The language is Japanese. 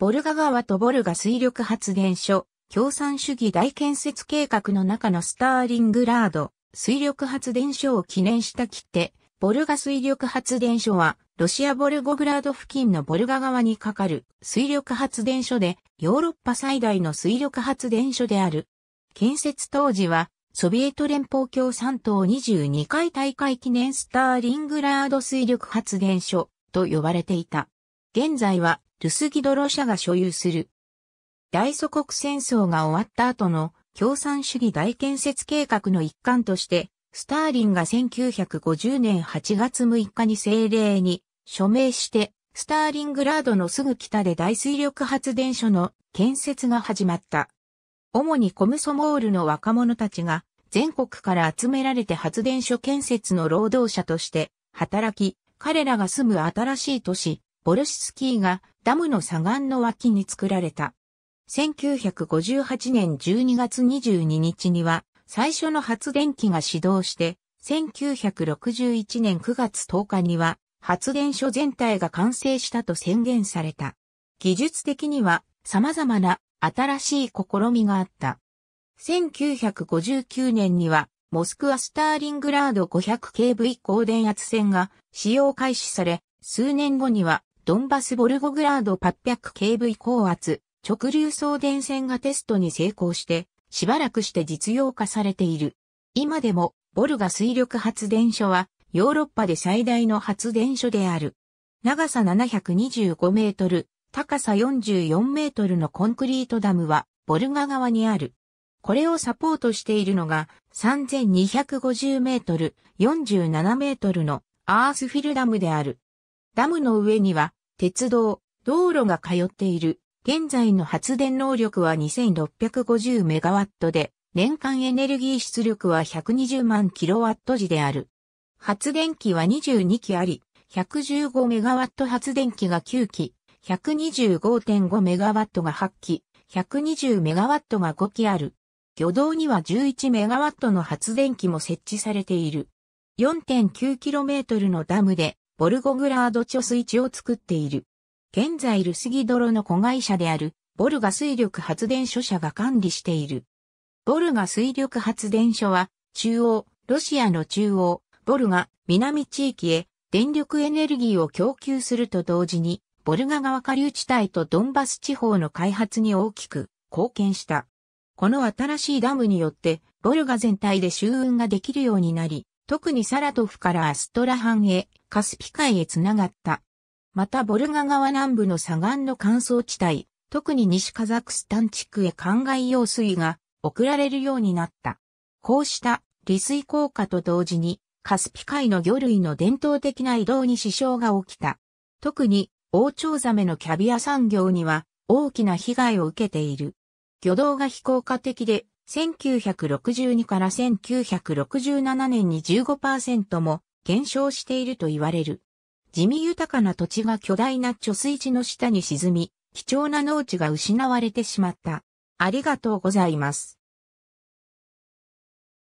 ボルガ川とボルガ水力発電所、共産主義大建設計画の中のスターリングラード水力発電所を記念した切手、ボルガ水力発電所は、ロシアボルゴグラード付近のボルガ川に架かる水力発電所で、ヨーロッパ最大の水力発電所である。建設当時は、ソビエト連邦共産党22回大会記念スターリングラード水力発電所と呼ばれていた。現在はルスギドロ社が所有する。大祖国戦争が終わった後の共産主義大建設計画の一環として、スターリンが1950年8月6日に政令に署名して、スターリングラードのすぐ北で大水力発電所の建設が始まった。主にコムソモールの若者たちが全国から集められて発電所建設の労働者として働き、彼らが住む新しい都市、ボルシスキーがダムの左岸の脇に作られた。1958年12月22日には最初の発電機が始動して、1961年9月10日には発電所全体が完成したと宣言された。技術的には様々な新しい試みがあった。1959年にはモスクワスターリングラード 500kV 光電圧線が使用開始され、数年後にはドンバスボルゴグラード 800kV 高圧直流送電線がテストに成功して、しばらくして実用化されている。今でも、ボルガ水力発電所は、ヨーロッパで最大の発電所である。長さ725メートル、高さ44メートルのコンクリートダムは、ボルガ側にある。これをサポートしているのが、3250メートル、47メートルのアースフィルダムである。ダムの上には、鉄道、道路が通っている。現在の発電能力は2650メガワットで、年間エネルギー出力は120万キロワット時である。発電機は22機あり、115メガワット発電機が9機、125.5メガワットが8機、120メガワットが5機ある。魚道には11メガワットの発電機も設置されている。4.9キロメートルのダムでボルゴグラード貯水池を作っている。現在ルスギドロの子会社である、ボルガ水力発電所社が管理している。ボルガ水力発電所は、中央、ロシアの中央、ボルガ、南地域へ、電力エネルギーを供給すると同時に、ボルガ川下流地帯とドンバス地方の開発に大きく貢献した。この新しいダムによって、ボルガ全体で集運ができるようになり、特にサラトフからアストラハンへ、カスピ海へ繋がった。またボルガ川南部の砂岩の乾燥地帯、特に西カザクスタン地区へ灌漑用水が送られるようになった。こうした利水効果と同時に、カスピ海の魚類の伝統的な移動に支障が起きた。特に、王朝ザメのキャビア産業には大きな被害を受けている。魚道が非効果的で1962から1967年に15%も減少していると言われる。地味豊かな土地が巨大な貯水池の下に沈み、貴重な農地が失われてしまった。ありがとうございます。